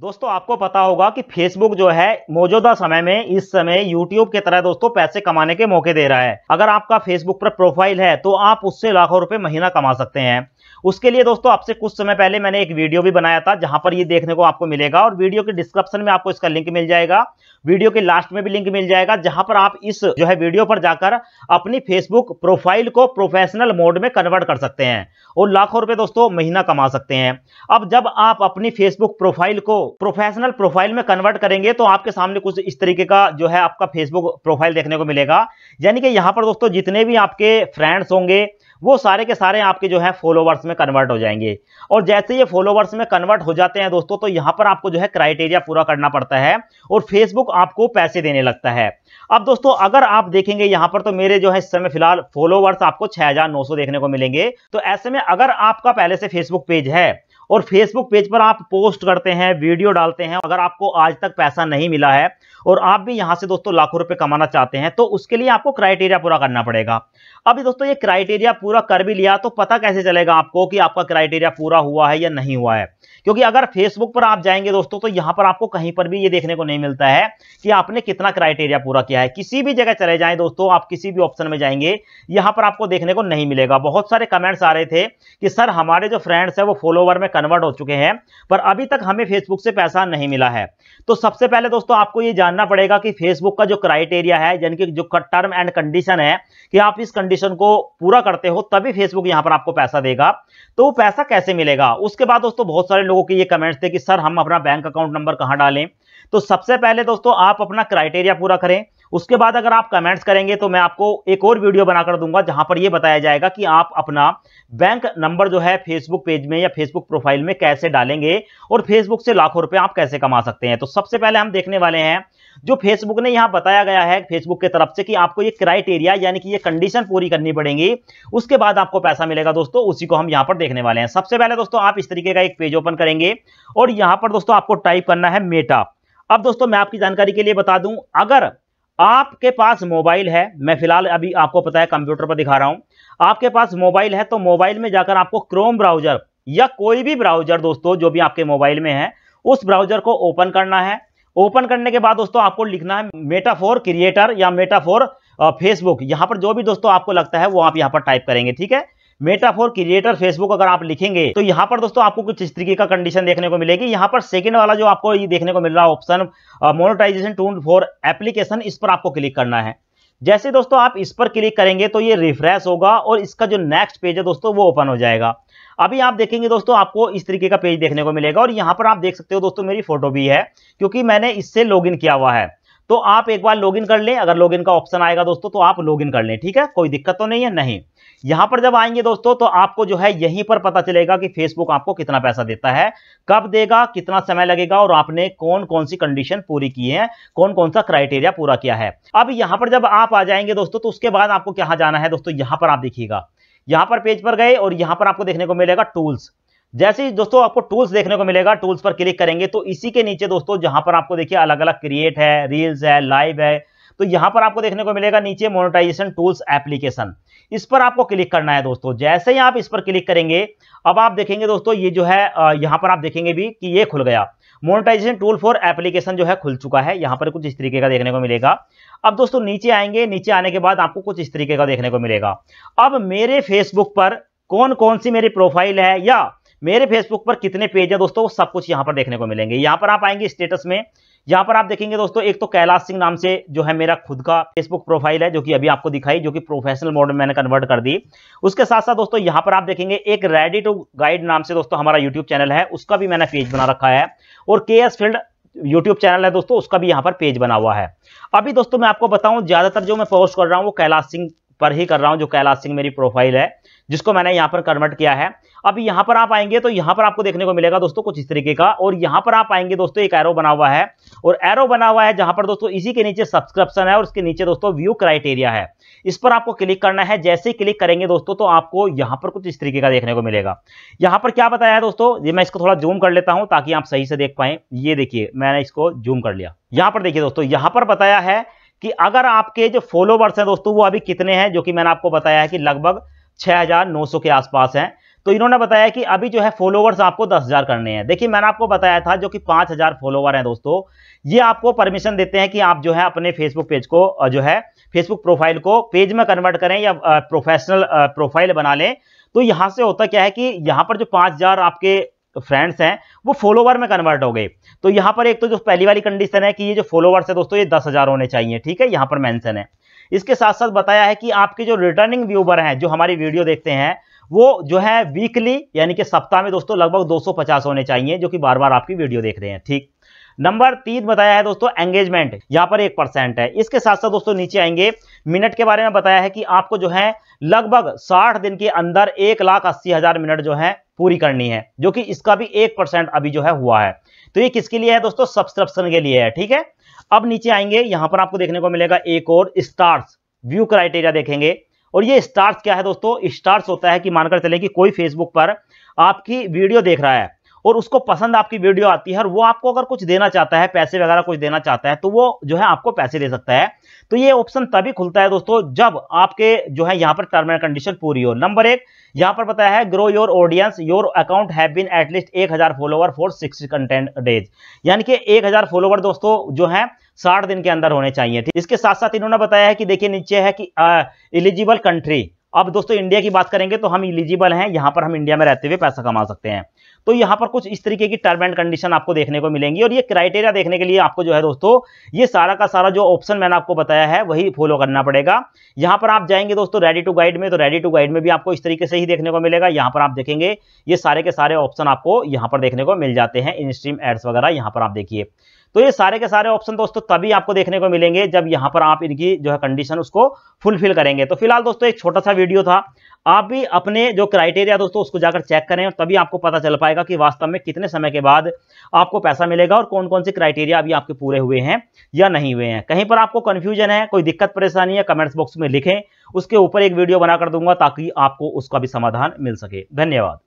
दोस्तों आपको पता होगा कि फेसबुक जो है मौजूदा समय में इस समय यूट्यूब की तरह दोस्तों पैसे कमाने के मौके दे रहा है अगर आपका फेसबुक पर प्रोफाइल है तो आप उससे लाखों रुपए महीना कमा सकते हैं उसके लिए दोस्तों आपसे कुछ समय पहले मैंने एक वीडियो भी बनाया था जहां पर ये देखने को आपको मिलेगा और वीडियो के डिस्क्रिप्शन में आपको इसका लिंक मिल जाएगा वीडियो के लास्ट में भी लिंक मिल जाएगा जहां पर आप इस जो है वीडियो पर जाकर अपनी फेसबुक प्रोफाइल को प्रोफेशनल मोड में कन्वर्ट कर सकते हैं और लाखों रुपए दोस्तों महीना कमा सकते हैं अब जब आप अपनी फेसबुक प्रोफाइल को प्रोफेशनल प्रोफाइल में कन्वर्ट करेंगे तो आपके सामने कुछ इस तरीके का जो है आपका फेसबुक प्रोफाइल देखने को मिलेगा यानी कि यहाँ पर दोस्तों जितने भी आपके फ्रेंड्स होंगे वो सारे के सारे आपके जो है फॉलोवर्स में कन्वर्ट हो जाएंगे और जैसे ये फॉलोवर्स में कन्वर्ट हो जाते हैं दोस्तों तो यहाँ पर आपको जो है क्राइटेरिया पूरा करना पड़ता है और फेसबुक आपको पैसे देने लगता है अब दोस्तों अगर आप देखेंगे यहां पर तो मेरे जो है इस समय फिलहाल फॉलोवर्स आपको छह देखने को मिलेंगे तो ऐसे में अगर आपका पहले से फेसबुक पेज है और फेसबुक पेज पर आप पोस्ट करते हैं वीडियो डालते हैं अगर आपको आज तक पैसा नहीं मिला है और आप भी यहाँ से दोस्तों लाखों रुपए कमाना चाहते हैं तो उसके लिए आपको क्राइटेरिया पूरा करना पड़ेगा अभी दोस्तों ये क्राइटेरिया पूरा कर भी लिया तो पता कैसे चलेगा आपको कि आपका क्राइटेरिया पूरा हुआ है या नहीं हुआ है क्योंकि अगर फेसबुक पर आप जाएंगे दोस्तों तो यहां पर आपको कहीं पर भी ये देखने को नहीं मिलता है कि आपने कितना क्राइटेरिया पूरा किया है किसी भी जगह चले जाएं दोस्तों आप किसी भी ऑप्शन में जाएंगे यहां पर आपको देखने को नहीं मिलेगा बहुत सारे कमेंट्स आ रहे थे कि सर हमारे जो फ्रेंड्स है वो फॉलोवर में कन्वर्ट हो चुके हैं पर अभी तक हमें फेसबुक से पैसा नहीं मिला है तो सबसे पहले दोस्तों आपको ये जानना पड़ेगा कि फेसबुक का जो क्राइटेरिया है यानी कि जो टर्म एंड कंडीशन है कि आप इस कंडीशन कंडीशन को पूरा करते हो तभी फेसबुक यहां पर आपको पैसा देगा तो वो पैसा कैसे मिलेगा उसके बाद दोस्तों बहुत सारे लोगों के ये कमेंट्स थे कि सर हम अपना बैंक अकाउंट नंबर कहाँ डालें तो सबसे पहले दोस्तों आप अपना क्राइटेरिया पूरा करें उसके बाद अगर आप कमेंट्स करेंगे तो मैं आपको एक और वीडियो बनाकर दूंगा जहां पर यह बताया जाएगा कि आप अपना बैंक नंबर जो है फेसबुक पेज में या फेसबुक प्रोफाइल में कैसे डालेंगे और फेसबुक से लाखों रुपए आप कैसे कमा सकते हैं तो सबसे पहले हम देखने वाले हैं जो फेसबुक ने यहां बताया गया है फेसबुक की तरफ से कि आपको ये क्राइटेरिया यानी कि ये कंडीशन पूरी करनी पड़ेगी उसके बाद आपको पैसा मिलेगा दोस्तों उसी को हम यहां पर देखने वाले हैं सबसे पहले दोस्तों आप इस तरीके का एक पेज ओपन करेंगे और यहां पर दोस्तों आपको टाइप करना है मेटा अब दोस्तों मैं आपकी जानकारी के लिए बता दूं अगर आपके पास मोबाइल है मैं फिलहाल अभी आपको पता है कंप्यूटर पर दिखा रहा हूं आपके पास मोबाइल है तो मोबाइल में जाकर आपको क्रोम ब्राउजर या कोई भी ब्राउजर दोस्तों जो भी आपके मोबाइल में है उस ब्राउजर को ओपन करना है ओपन करने के बाद दोस्तों आपको लिखना है मेटा फॉर क्रिएटर या मेटा फॉर फेसबुक यहाँ पर जो भी दोस्तों आपको लगता है वो आप यहाँ पर टाइप करेंगे ठीक है मेटा फॉर क्रिएटर फेसबुक अगर आप लिखेंगे तो यहाँ पर दोस्तों आपको कुछ इस तरीके का कंडीशन देखने को मिलेगी यहाँ पर सेकंड वाला जो आपको ये देखने को मिल रहा है option monetization tool for application इस पर आपको क्लिक करना है जैसे दोस्तों आप इस पर क्लिक करेंगे तो ये रिफ्रेश होगा और इसका जो नेक्स्ट पेज है दोस्तों वो ओपन हो जाएगा अभी आप देखेंगे दोस्तों आपको इस तरीके का पेज देखने को मिलेगा और यहाँ पर आप देख सकते हो दोस्तों मेरी फोटो भी है क्योंकि मैंने इससे लॉगिन किया हुआ है तो आप एक बार लॉगिन कर लें अगर लॉगिन का ऑप्शन आएगा दोस्तों तो आप लॉगिन कर लें ठीक है कोई दिक्कत तो नहीं है नहीं यहां पर जब आएंगे दोस्तों तो आपको जो है यहीं पर पता चलेगा कि फेसबुक आपको कितना पैसा देता है कब देगा कितना समय लगेगा और आपने कौन कौन सी कंडीशन पूरी की है कौन कौन सा क्राइटेरिया पूरा किया है अब यहां पर जब आप आ जाएंगे दोस्तों तो उसके बाद आपको कहाँ जाना है दोस्तों यहां पर आप देखिएगा यहां पर पेज पर गए और यहां पर आपको देखने को मिलेगा टूल्स जैसे ही दोस्तों आपको टूल्स देखने को मिलेगा टूल्स पर क्लिक करेंगे तो इसी के नीचे दोस्तों जहां पर आपको देखिए अलग अलग क्रिएट है रील्स है लाइव है तो यहां पर आपको देखने को मिलेगा नीचे मोनोटाइजेशन टूल्स एप्लीकेशन इस पर आपको क्लिक करना है दोस्तों जैसे ही आप इस पर क्लिक करेंगे अब आप देखेंगे दोस्तों ये जो है यहाँ पर आप देखेंगे भी कि ये खुल गया मोनोटाइजेशन टूल फॉर एप्लीकेशन जो है खुल चुका है यहाँ पर कुछ इस तरीके का देखने को मिलेगा अब दोस्तों नीचे आएंगे नीचे आने के बाद आपको कुछ इस तरीके का देखने को मिलेगा अब मेरे फेसबुक पर कौन कौन सी मेरी प्रोफाइल है या मेरे फेसबुक पर कितने पेज है दोस्तों वो सब कुछ यहाँ पर देखने को मिलेंगे यहाँ पर आप आएंगे स्टेटस में यहाँ पर आप देखेंगे दोस्तों एक तो कैलाश सिंह नाम से जो है मेरा खुद का फेसबुक प्रोफाइल है जो कि अभी आपको दिखाई जो कि प्रोफेशनल मोड में मैंने कन्वर्ट कर दी उसके साथ साथ दोस्तों यहाँ पर आप देखेंगे एक रेडी टू गाइड नाम से दोस्तों हमारा यूट्यूब चैनल है उसका भी मैंने पेज बना रखा है और के एस फील्ड यूट्यूब चैनल है दोस्तों उसका भी यहाँ पर पेज बना हुआ है अभी दोस्तों मैं आपको बताऊँ ज़्यादातर जो मैं पोस्ट कर रहा हूँ वो कैलाश सिंह पर ही कर रहा हूँ जो कैलाश सिंह मेरी प्रोफाइल है जिसको मैंने यहाँ पर कन्वर्ट किया है अब यहां पर आप आएंगे तो यहां पर आपको देखने को मिलेगा दोस्तों कुछ इस तरीके का और यहां पर आप आएंगे दोस्तों एक एरो बना हुआ है और एरो बना हुआ है जहां पर दोस्तों इसी के नीचे सब्सक्रिप्शन है और इसके नीचे दोस्तों व्यू क्राइटेरिया है इस पर आपको क्लिक करना है जैसे ही क्लिक करेंगे दोस्तों तो आपको यहां पर कुछ इस तरीके का देखने को मिलेगा यहां पर क्या बताया है दोस्तों ये मैं इसको थोड़ा जूम कर लेता हूं ताकि आप सही से देख पाए ये देखिए मैंने इसको जूम कर लिया यहां पर देखिए दोस्तों यहां पर बताया है कि अगर आपके जो फॉलोवर्स हैं दोस्तों वो अभी कितने हैं जो कि मैंने आपको बताया है कि लगभग 6,900 के आसपास हैं तो इन्होंने बताया कि अभी जो है फॉलोवर्स आपको दस हज़ार करने हैं देखिए मैंने आपको बताया था जो कि पांच हज़ार फॉलोवर हैं दोस्तों ये आपको परमिशन देते हैं कि आप जो है अपने फेसबुक पेज को जो है फेसबुक प्रोफाइल को पेज में कन्वर्ट करें या प्रोफेशनल प्रोफाइल बना लें तो यहां से होता क्या है कि यहां पर जो पांच हज़ार आपके फ्रेंड्स हैं वो फॉलोवर में कन्वर्ट हो गए तो यहाँ पर एक तो जो पहली वाली कंडीशन है कि ये जो फॉलोवर्स है दोस्तों ये दस हज़ार होने चाहिए ठीक है यहाँ पर मैंशन है इसके साथ साथ बताया है कि आपके जो रिटर्निंग व्यूवर हैं जो हमारी वीडियो देखते हैं वो जो है वीकली यानी कि सप्ताह में दोस्तों लगभग 250 होने चाहिए जो कि बार बार आपकी वीडियो देख रहे हैं ठीक नंबर तीन बताया है दोस्तों एंगेजमेंट यहाँ पर एक परसेंट है इसके साथ साथ दोस्तों नीचे आएंगे मिनट के बारे में बताया है कि आपको जो है लगभग साठ दिन के अंदर एक लाख अस्सी हजार मिनट जो है पूरी करनी है जो कि इसका भी एक परसेंट अभी जो है हुआ है तो ये किसके लिए है दोस्तों सब्सक्रिप्शन के लिए है ठीक है अब नीचे आएंगे यहां पर आपको देखने को मिलेगा एक और स्टार्स व्यू क्राइटेरिया देखेंगे और ये स्टार्स क्या है दोस्तों स्टार्स होता है कि मानकर चले कि कोई फेसबुक पर आपकी वीडियो देख रहा है और उसको पसंद आपकी वीडियो आती है और वो आपको अगर कुछ देना चाहता है पैसे वगैरह कुछ देना चाहता है तो वो जो है आपको पैसे दे सकता है तो ये ऑप्शन तभी खुलता है दोस्तों जब आपके जो है यहाँ पर टर्म एंड कंडीशन पूरी हो नंबर एक यहाँ पर बताया है grow your audience your account have been at least एक हजार follower for six content days यानी कि एक हजार फॉलोवर दोस्तों जो है साठ दिन के अंदर होने चाहिए इसके साथ साथ इन्होंने बताया है कि देखिए नीचे है कि एलिजिबल कंट्री अब दोस्तों इंडिया की बात करेंगे तो हम इलिजिबल हैं यहाँ पर हम इंडिया में रहते हुए पैसा कमा सकते हैं तो यहाँ पर कुछ इस तरीके की टर्म एंड कंडीशन आपको देखने को मिलेंगी और ये क्राइटेरिया देखने के लिए आपको जो है दोस्तों ये सारा का सारा जो ऑप्शन मैंने आपको बताया है वही फॉलो करना पड़ेगा यहाँ पर आप जाएंगे दोस्तों रेडी टू गाइड में तो रेडी टू गाइड में भी आपको इस तरीके से ही देखने को मिलेगा यहाँ पर आप देखेंगे ये सारे के सारे ऑप्शन आपको यहाँ पर देखने को मिल जाते हैं इन स्ट्रीम एड्स वगैरह यहाँ पर आप देखिए तो ये सारे के सारे ऑप्शन दोस्तों तभी आपको देखने को मिलेंगे जब यहाँ पर आप इनकी जो है कंडीशन उसको फुलफिल करेंगे तो फिलहाल दोस्तों एक छोटा सा वीडियो था आप भी अपने जो क्राइटेरिया दोस्तों उसको जाकर चेक करें और तभी आपको पता चल पाएगा कि वास्तव में कितने समय के बाद आपको पैसा मिलेगा और कौन कौन से क्राइटेरिया अभी आपके पूरे हुए हैं या नहीं हुए हैं कहीं पर आपको कन्फ्यूजन है कोई दिक्कत परेशानी है कमेंट्स बॉक्स में लिखें उसके ऊपर एक वीडियो बनाकर दूंगा ताकि आपको उसका भी समाधान मिल सके धन्यवाद